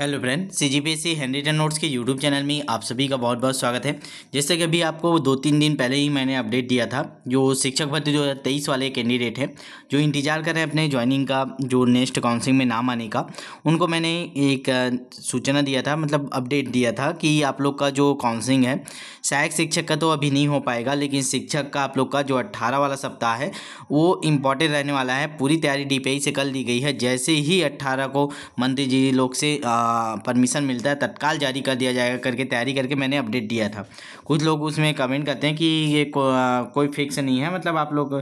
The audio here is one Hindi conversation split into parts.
hello friend C G P S C handwritten notes के यूट्यूब चैनल में आप सभी का बहुत बहुत स्वागत है जैसे कि अभी आपको दो तीन दिन पहले ही मैंने अपडेट दिया था जो शिक्षक भर्ती दो हज़ार तेईस वाले कैंडिडेट हैं जो इंतजार कर रहे हैं अपने ज्वाइनिंग का जो नेक्स्ट काउंसिलिंग में नाम आने का उनको मैंने एक सूचना दिया था मतलब अपडेट दिया था कि आप लोग का जो काउंसिलिंग है सहायक शिक्षक का तो अभी नहीं हो पाएगा लेकिन शिक्षक का आप लोग का जो अट्ठारह वाला सप्ताह है वो इम्पॉर्टेंट रहने वाला है पूरी तैयारी डी से कर दी गई है जैसे ही अट्ठारह को मंत्री जी लोग से परमिशन मिलता है तत्काल जारी कर दिया जाएगा करके तैयारी करके मैंने अपडेट दिया था कुछ लोग उसमें कमेंट करते हैं कि ये को, आ, कोई फिक्स नहीं है मतलब आप लोग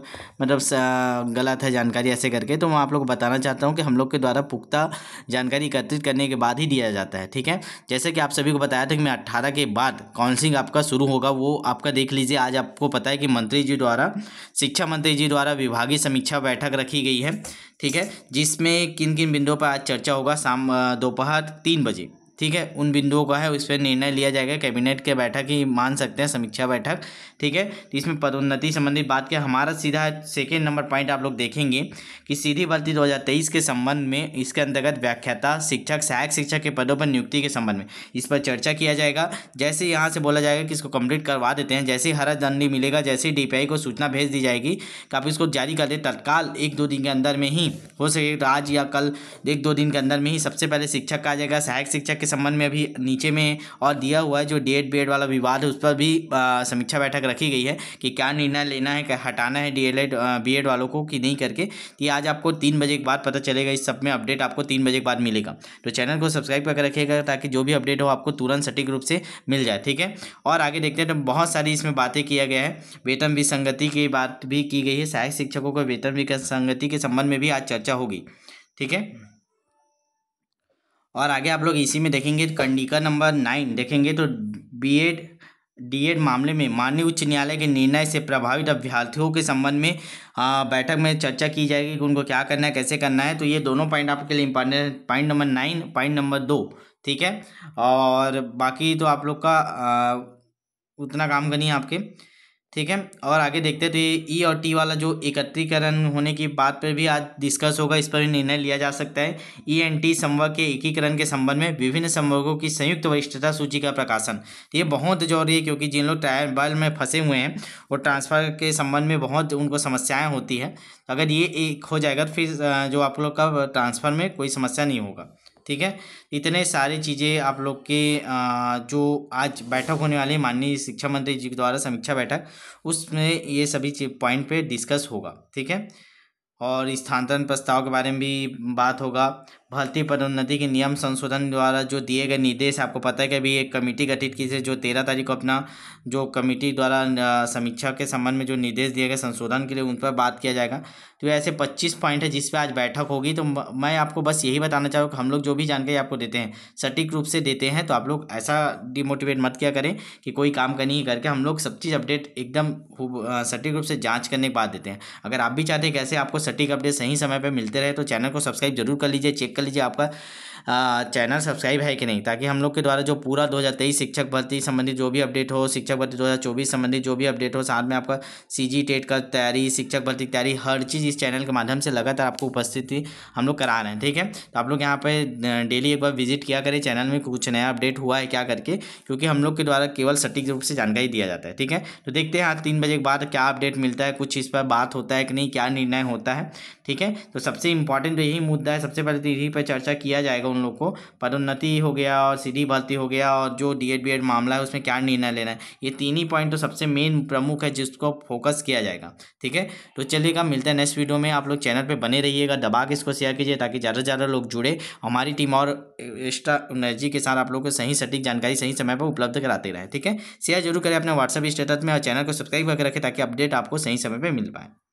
मतलब गलत है जानकारी ऐसे करके तो मैं आप लोग को बताना चाहता हूँ कि हम लोग के द्वारा पुख्ता जानकारी एकत्रित करने के बाद ही दिया जाता है ठीक है जैसे कि आप सभी को बताया था कि मैं अट्ठारह के बाद काउंसिलिंग आपका शुरू होगा वो आपका देख लीजिए आज आपको पता है कि मंत्री जी द्वारा शिक्षा मंत्री जी द्वारा विभागीय समीक्षा बैठक रखी गई है ठीक है जिसमें किन किन बिंदुओं पर आज चर्चा होगा शाम दोपहर तीन बजे ठीक है उन बिंदुओं का है उस पर निर्णय लिया जाएगा कैबिनेट के बैठक ही मान सकते हैं समीक्षा बैठक ठीक है इसमें पदोन्नति संबंधी बात किया हमारा सीधा सेकेंड नंबर पॉइंट आप लोग देखेंगे कि सीधी भर्ती 2023 के संबंध में इसके अंतर्गत व्याख्याता शिक्षक सहायक शिक्षक के पदों पर नियुक्ति के संबंध में इस पर चर्चा किया जाएगा जैसे यहाँ से बोला जाएगा कि इसको कंप्लीट करवा देते हैं जैसे ही हरा दंडी मिलेगा जैसे ही डी को सूचना भेज दी जाएगी कि आप इसको जारी कर दे तत्काल एक दो दिन के अंदर में ही हो सके तो आज या कल एक दो दिन के अंदर में ही सबसे पहले शिक्षक का आ जाएगा सहायक शिक्षक के संबंध में अभी नीचे में और दिया हुआ है जो डीएड एड वाला विवाद है उस पर भी समीक्षा बैठक रखी गई है कि क्या निर्णय लेना है क्या हटाना है डीएलएड बीएड वालों को कि नहीं करके ये आज आपको तीन बजे के बाद पता चलेगा इस सब में अपडेट आपको तीन बजे के बाद मिलेगा तो चैनल को सब्सक्राइब करके रखिएगा ताकि जो भी अपडेट हो आपको तुरंत सटीक रूप से मिल जाए ठीक है और आगे देखते हैं तो बहुत सारी इसमें बातें किया गया है वेतन विसंगति की बात भी की गई है सहायक शिक्षकों को वेतन विसंगति के संबंध में भी आज चर्चा होगी ठीक है और आगे आप लोग इसी में देखेंगे कंडिका नंबर नाइन देखेंगे तो बी डीएड मामले में माननीय उच्च न्यायालय के निर्णय से प्रभावित अभ्यर्थियों के संबंध में आ, बैठक में चर्चा की जाएगी कि उनको क्या करना है कैसे करना है तो ये दोनों पॉइंट आपके लिए important point number nine point number दो ठीक है और बाकी तो आप लोग का आ, उतना काम करनी है आपके ठीक है और आगे देखते हैं तो ये ई e और टी वाला जो एकत्रीकरण होने की बात पर भी आज डिस्कस होगा इस पर भी निर्णय लिया जा सकता है ई एंड टी संवर्ग के एकीकरण के संबंध में विभिन्न संवर्गों की संयुक्त वरिष्ठता सूची का प्रकाशन तो ये बहुत जरूरी है क्योंकि जिन लोग ट्रायल में फंसे हुए हैं वो ट्रांसफर के संबंध में बहुत उनको समस्याएँ होती है तो अगर ये एक हो जाएगा तो फिर जो आप लोग का ट्रांसफर में कोई समस्या नहीं होगा ठीक है तो इतने सारी चीज़ें आप लोग के जो आज बैठक होने वाली है माननीय शिक्षा मंत्री जी द्वारा समीक्षा बैठक उसमें ये सभी पॉइंट पे डिस्कस होगा ठीक है और स्थानांतरण प्रस्ताव के बारे में भी बात होगा भर्ती पदोन्नति के नियम संशोधन द्वारा जो दिए गए निर्देश आपको पता है कि अभी एक कमेटी गठित की जो तेरह तारीख को अपना जो कमेटी द्वारा समीक्षा के संबंध में जो निर्देश दिए गए संशोधन के लिए उन पर बात किया जाएगा तो ऐसे पच्चीस पॉइंट है जिसपे आज बैठक होगी तो मैं आपको बस यही बताना चाहूँ कि हम लोग जो भी जानकारी आपको देते हैं सटीक रूप से देते हैं तो आप लोग ऐसा डिमोटिवेट मत किया करें कि कोई काम का नहीं करके हम लोग सब चीज़ अपडेट एकदम सटीक रूप से जाँच करने के बाद देते हैं अगर आप भी चाहते हैं कैसे आपको सटीक अपडेट सही समय पर मिलते रहे तो चैनल को सब्सक्राइब जरूर कर लीजिए चेक कर लीजिए आपका चैनल सब्सक्राइब है कि नहीं ताकि हम लोग के द्वारा जो पूरा दो शिक्षक भर्ती संबंधी जो भी अपडेट हो शिक्षक भर्ती दो संबंधी जो भी अपडेट हो साथ में आपका सी जी टेट का तैयारी शिक्षक भर्ती की तैयारी हर चीज़ इस चैनल के माध्यम से लगातार आपको उपस्थिति हम लोग करा रहे हैं ठीक है तो आप लोग यहाँ पर डेली एक बार विजिट किया करें चैनल में कुछ नया अपडेट हुआ है क्या करके क्योंकि हम लोग के द्वारा केवल सटीक रूप से जानकारी दिया जाता है ठीक है तो देखते हैं आज तीन बजे के बाद क्या अपडेट मिलता है कुछ इस पर बात होता है कि नहीं क्या निर्णय होता है ठीक है तो सबसे इंपॉर्टेंट तो यही मुद्दा है सबसे पहले तो यही पर चर्चा किया जाएगा उन लोग को पदोन्नति हो गया और सीधी भर्ती हो गया और जो डी एड बी एड मामला है उसमें क्या निर्णय लेना है ये तीन ही पॉइंट तो सबसे मेन प्रमुख है जिसको फोकस किया जाएगा ठीक है तो चलिएगा मिलते हैं नेक्स्ट वीडियो में आप लोग चैनल पर बने रहिएगा दबा के इसको शेयर कीजिए ताकि ज़्यादा से ज़्यादा लोग जुड़े हमारी टीम और एक्स्ट्रा एनर्जी के साथ आप लोग को सही सटीक जानकारी सही समय पर उपलब्ध कराते रहे ठीक है शेयर जरूर करें अपने व्हाट्सअप स्टेटस में और चैनल को सब्सक्राइब करके रखें ताकि अपडेट आपको सही समय पर मिल पाए